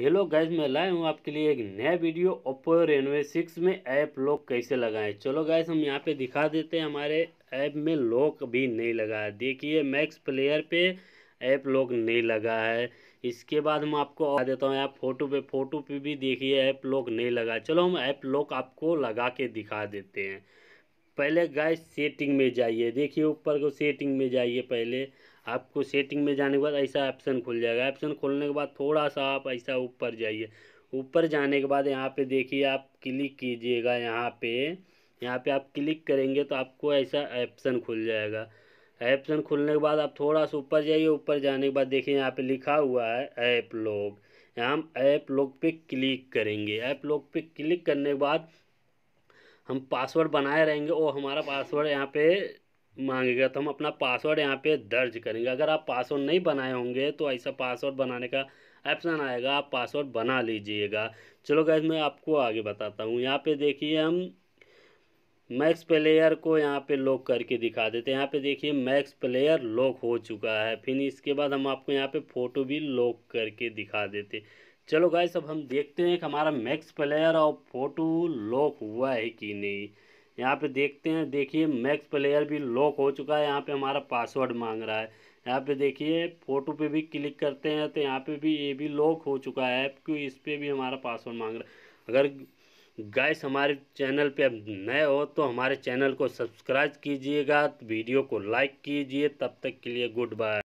hello guys मैं लाए हूँ आपके लिए एक नया वीडियो ओप्पो रेनवे सिक्स में ऐप लॉक कैसे लगाएं चलो गैस हम यहाँ पे दिखा देते हैं हमारे ऐप में लॉक भी नहीं लगा है देखिए मैक्स प्लेयर पे ऐप लॉक नहीं लगा है इसके बाद हम आपको आ देता हूँ यहाँ फोटो पे फोटो पे भी देखिए ऐप लॉक नहीं लगा चलो हम ऐप लॉक आपको लगा के दिखा देते हैं पहले गाय सेटिंग में जाइए देखिए ऊपर को सेटिंग में जाइए पहले आपको सेटिंग में जाने के बाद ऐसा ऑप्शन खुल जाएगा ऑप्शन खोलने के बाद थोड़ा सा आप ऐसा ऊपर जाइए ऊपर जाने के बाद यहाँ पे देखिए आप क्लिक कीजिएगा यहाँ पे यहाँ पे आप क्लिक करेंगे तो आपको ऐसा ऑप्शन खुल जाएगा ऑप्शन खुलने के बाद आप थोड़ा सा ऊपर जाइए ऊपर जाने के बाद देखिए यहाँ पर लिखा हुआ है ऐप लोग हम ऐप लोग पे क्लिक करेंगे ऐप लोग पे क्लिक करने के बाद हम पासवर्ड बनाए रहेंगे और हमारा पासवर्ड यहाँ पे मांगेगा तो हम अपना पासवर्ड यहाँ पे दर्ज करेंगे अगर आप पासवर्ड नहीं बनाए होंगे तो ऐसा पासवर्ड बनाने का ऑप्शन आएगा आप पासवर्ड बना लीजिएगा चलो गैस मैं आपको आगे बताता हूँ यहाँ पे देखिए हम मैक्स प्लेयर को यहाँ पे लॉक करके दिखा देते हैं यहाँ पे देखिए मैक्स प्लेयर लॉक हो चुका है फिर इसके बाद हम आपको यहाँ पे फ़ोटो भी लॉक करके दिखा देते चलो गाइस अब हम देखते हैं कि हमारा मैक्स प्लेयर और फोटो लॉक हुआ है कि नहीं यहाँ पे देखते हैं देखिए मैक्स प्लेयर भी लॉक हो चुका है यहाँ पे हमारा पासवर्ड मांग रहा है यहाँ पे देखिए फ़ोटो पे भी क्लिक करते हैं तो यहाँ पे भी ये भी लॉक हो चुका है ऐप क्योंकि इस पर भी हमारा पासवर्ड मांग रहा है अगर गाइस हमारे चैनल पे अब नए हो तो हमारे चैनल को सब्सक्राइब कीजिएगा वीडियो को लाइक कीजिए तब तक के लिए गुड बाय